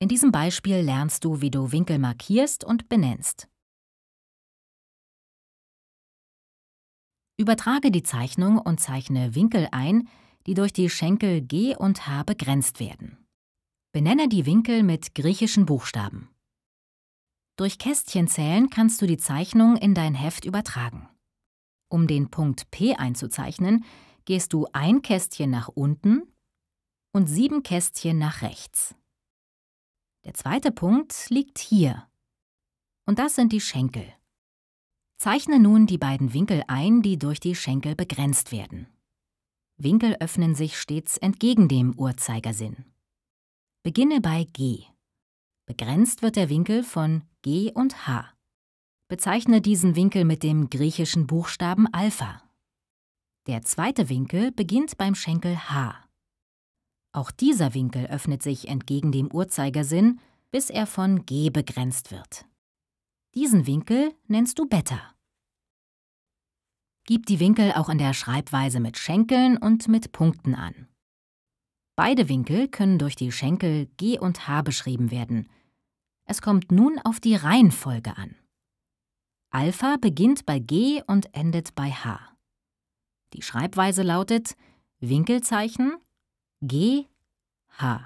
In diesem Beispiel lernst du, wie du Winkel markierst und benennst. Übertrage die Zeichnung und zeichne Winkel ein, die durch die Schenkel G und H begrenzt werden. Benenne die Winkel mit griechischen Buchstaben. Durch Kästchen zählen kannst du die Zeichnung in dein Heft übertragen. Um den Punkt P einzuzeichnen, gehst du ein Kästchen nach unten und sieben Kästchen nach rechts. Der zweite Punkt liegt hier. Und das sind die Schenkel. Zeichne nun die beiden Winkel ein, die durch die Schenkel begrenzt werden. Winkel öffnen sich stets entgegen dem Uhrzeigersinn. Beginne bei G. Begrenzt wird der Winkel von G und H. Bezeichne diesen Winkel mit dem griechischen Buchstaben Alpha. Der zweite Winkel beginnt beim Schenkel H. Auch dieser Winkel öffnet sich entgegen dem Uhrzeigersinn, bis er von g begrenzt wird. Diesen Winkel nennst du Beta. Gib die Winkel auch in der Schreibweise mit Schenkeln und mit Punkten an. Beide Winkel können durch die Schenkel g und h beschrieben werden. Es kommt nun auf die Reihenfolge an. Alpha beginnt bei g und endet bei h. Die Schreibweise lautet Winkelzeichen G, H.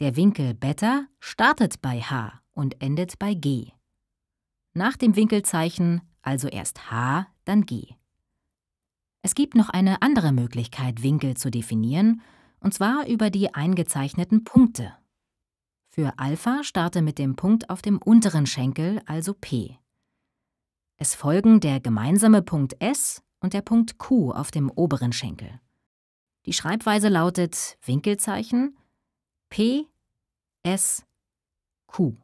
Der Winkel Beta startet bei H und endet bei G. Nach dem Winkelzeichen also erst H, dann G. Es gibt noch eine andere Möglichkeit, Winkel zu definieren, und zwar über die eingezeichneten Punkte. Für Alpha starte mit dem Punkt auf dem unteren Schenkel, also P. Es folgen der gemeinsame Punkt S und der Punkt Q auf dem oberen Schenkel. Die Schreibweise lautet Winkelzeichen P S Q.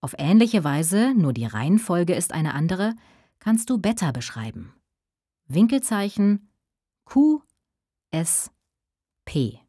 Auf ähnliche Weise, nur die Reihenfolge ist eine andere, kannst du Beta beschreiben. Winkelzeichen Q S P.